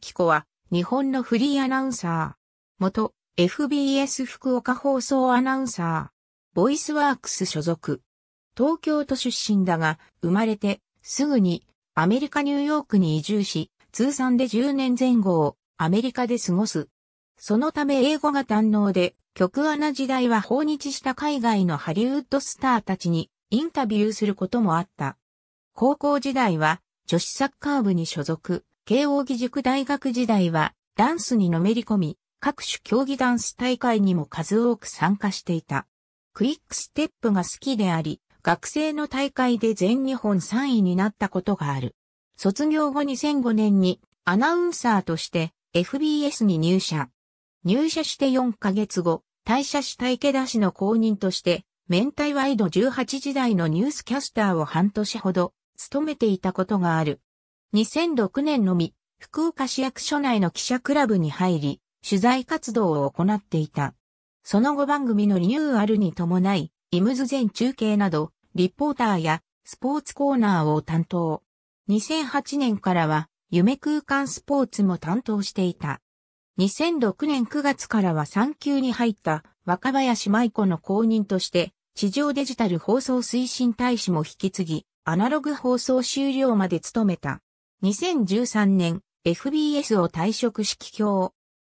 キ子は日本のフリーアナウンサー。元 FBS 福岡放送アナウンサー。ボイスワークス所属。東京都出身だが生まれてすぐにアメリカニューヨークに移住し通算で10年前後をアメリカで過ごす。そのため英語が堪能で極穴時代は訪日した海外のハリウッドスターたちにインタビューすることもあった。高校時代は女子サッカー部に所属。慶應義塾大学時代はダンスにのめり込み、各種競技ダンス大会にも数多く参加していた。クイックステップが好きであり、学生の大会で全日本3位になったことがある。卒業後2005年にアナウンサーとして FBS に入社。入社して4ヶ月後、退社した池田氏の公認として、明太ワイド18時代のニュースキャスターを半年ほど務めていたことがある。2006年のみ、福岡市役所内の記者クラブに入り、取材活動を行っていた。その後番組のリニューアルに伴い、イムズ全中継など、リポーターやスポーツコーナーを担当。2008年からは、夢空間スポーツも担当していた。2006年9月からは産休に入った若林舞子の公認として、地上デジタル放送推進大使も引き継ぎ、アナログ放送終了まで務めた。2013年、FBS を退職式教。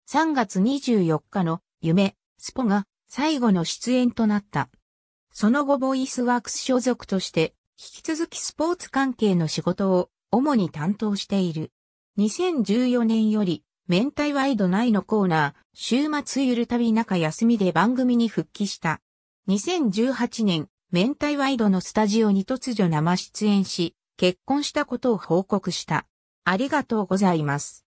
3月24日の夢、スポが最後の出演となった。その後ボイスワークス所属として引き続きスポーツ関係の仕事を主に担当している。2014年より明太ワイドナイのコーナー、週末ゆるたび中休みで番組に復帰した。2018年、明太ワイドのスタジオに突如生出演し、結婚したことを報告した。ありがとうございます。